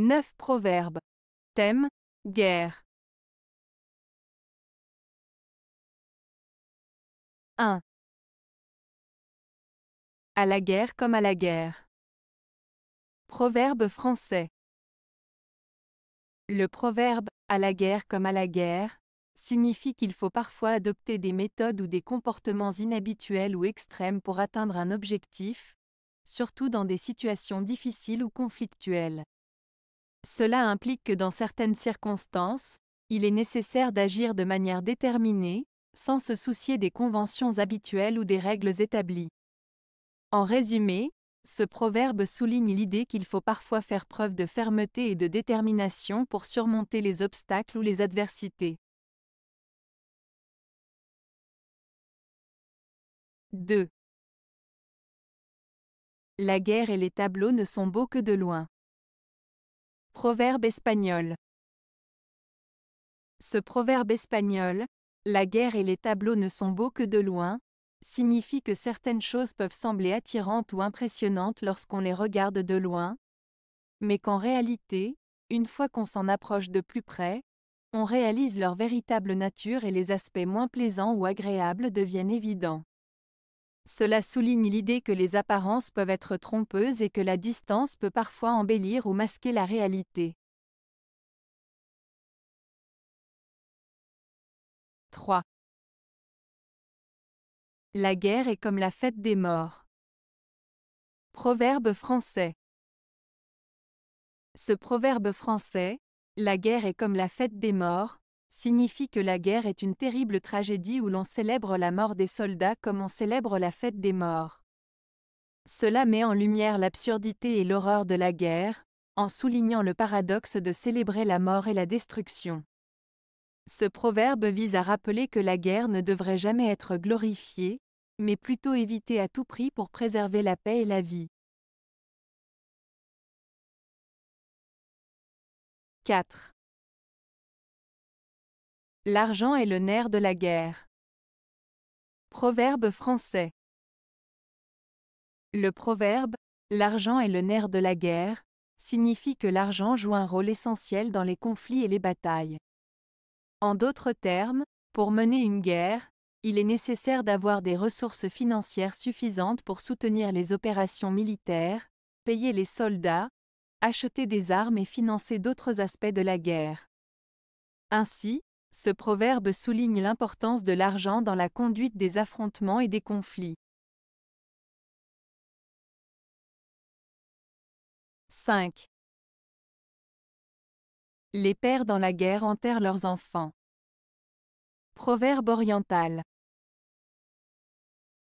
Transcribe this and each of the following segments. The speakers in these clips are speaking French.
9 proverbes. Thème Guerre. 1. À la guerre comme à la guerre. Proverbe français. Le proverbe à la guerre comme à la guerre signifie qu'il faut parfois adopter des méthodes ou des comportements inhabituels ou extrêmes pour atteindre un objectif, surtout dans des situations difficiles ou conflictuelles. Cela implique que dans certaines circonstances, il est nécessaire d'agir de manière déterminée, sans se soucier des conventions habituelles ou des règles établies. En résumé, ce proverbe souligne l'idée qu'il faut parfois faire preuve de fermeté et de détermination pour surmonter les obstacles ou les adversités. 2. La guerre et les tableaux ne sont beaux que de loin. Proverbe espagnol. Ce proverbe espagnol, la guerre et les tableaux ne sont beaux que de loin, signifie que certaines choses peuvent sembler attirantes ou impressionnantes lorsqu'on les regarde de loin, mais qu'en réalité, une fois qu'on s'en approche de plus près, on réalise leur véritable nature et les aspects moins plaisants ou agréables deviennent évidents. Cela souligne l'idée que les apparences peuvent être trompeuses et que la distance peut parfois embellir ou masquer la réalité. 3. La guerre est comme la fête des morts. Proverbe français. Ce proverbe français, la guerre est comme la fête des morts, signifie que la guerre est une terrible tragédie où l'on célèbre la mort des soldats comme on célèbre la fête des morts. Cela met en lumière l'absurdité et l'horreur de la guerre, en soulignant le paradoxe de célébrer la mort et la destruction. Ce proverbe vise à rappeler que la guerre ne devrait jamais être glorifiée, mais plutôt évitée à tout prix pour préserver la paix et la vie. 4. L'argent est le nerf de la guerre. Proverbe français. Le proverbe L'argent est le nerf de la guerre signifie que l'argent joue un rôle essentiel dans les conflits et les batailles. En d'autres termes, pour mener une guerre, il est nécessaire d'avoir des ressources financières suffisantes pour soutenir les opérations militaires, payer les soldats, acheter des armes et financer d'autres aspects de la guerre. Ainsi, ce proverbe souligne l'importance de l'argent dans la conduite des affrontements et des conflits. 5. Les pères dans la guerre enterrent leurs enfants. Proverbe oriental.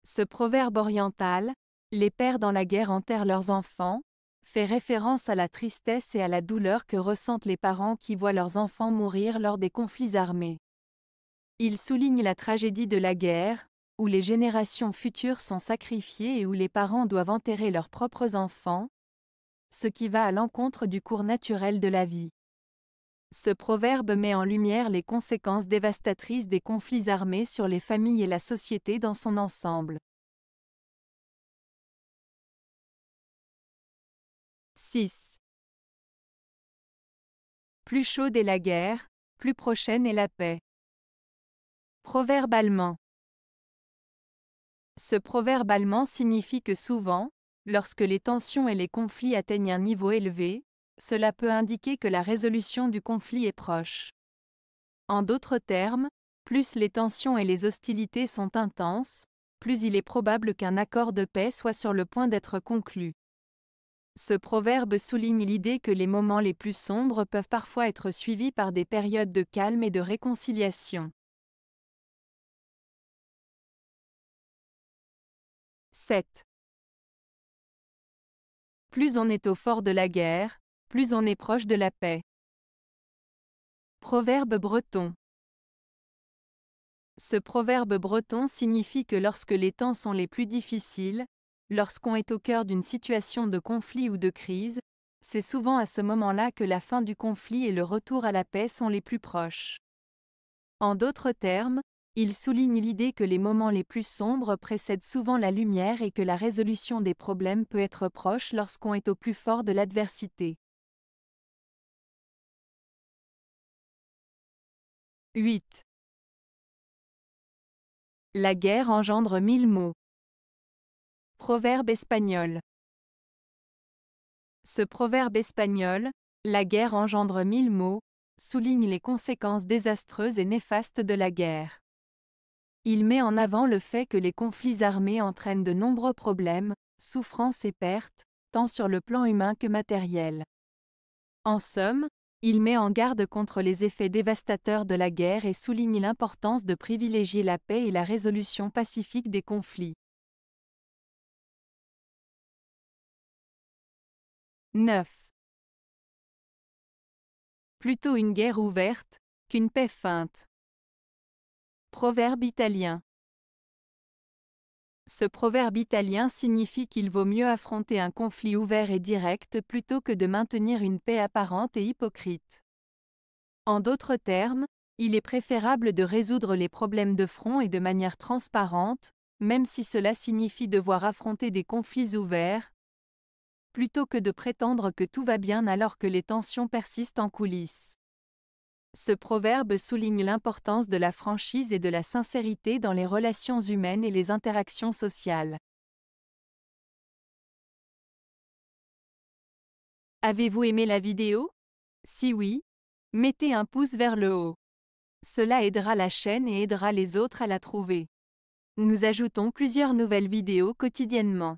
Ce proverbe oriental, les pères dans la guerre enterrent leurs enfants, fait référence à la tristesse et à la douleur que ressentent les parents qui voient leurs enfants mourir lors des conflits armés. Il souligne la tragédie de la guerre, où les générations futures sont sacrifiées et où les parents doivent enterrer leurs propres enfants, ce qui va à l'encontre du cours naturel de la vie. Ce proverbe met en lumière les conséquences dévastatrices des conflits armés sur les familles et la société dans son ensemble. 6. Plus chaude est la guerre, plus prochaine est la paix. Proverbe allemand. Ce proverbe allemand signifie que souvent, lorsque les tensions et les conflits atteignent un niveau élevé, cela peut indiquer que la résolution du conflit est proche. En d'autres termes, plus les tensions et les hostilités sont intenses, plus il est probable qu'un accord de paix soit sur le point d'être conclu. Ce proverbe souligne l'idée que les moments les plus sombres peuvent parfois être suivis par des périodes de calme et de réconciliation. 7. Plus on est au fort de la guerre, plus on est proche de la paix. Proverbe breton. Ce proverbe breton signifie que lorsque les temps sont les plus difficiles, Lorsqu'on est au cœur d'une situation de conflit ou de crise, c'est souvent à ce moment-là que la fin du conflit et le retour à la paix sont les plus proches. En d'autres termes, il souligne l'idée que les moments les plus sombres précèdent souvent la lumière et que la résolution des problèmes peut être proche lorsqu'on est au plus fort de l'adversité. 8. La guerre engendre mille mots. Proverbe espagnol. Ce proverbe espagnol, La guerre engendre mille mots, souligne les conséquences désastreuses et néfastes de la guerre. Il met en avant le fait que les conflits armés entraînent de nombreux problèmes, souffrances et pertes, tant sur le plan humain que matériel. En somme, il met en garde contre les effets dévastateurs de la guerre et souligne l'importance de privilégier la paix et la résolution pacifique des conflits. 9. Plutôt une guerre ouverte, qu'une paix feinte. Proverbe italien. Ce proverbe italien signifie qu'il vaut mieux affronter un conflit ouvert et direct plutôt que de maintenir une paix apparente et hypocrite. En d'autres termes, il est préférable de résoudre les problèmes de front et de manière transparente, même si cela signifie devoir affronter des conflits ouverts, plutôt que de prétendre que tout va bien alors que les tensions persistent en coulisses. Ce proverbe souligne l'importance de la franchise et de la sincérité dans les relations humaines et les interactions sociales. Avez-vous aimé la vidéo Si oui, mettez un pouce vers le haut. Cela aidera la chaîne et aidera les autres à la trouver. Nous ajoutons plusieurs nouvelles vidéos quotidiennement.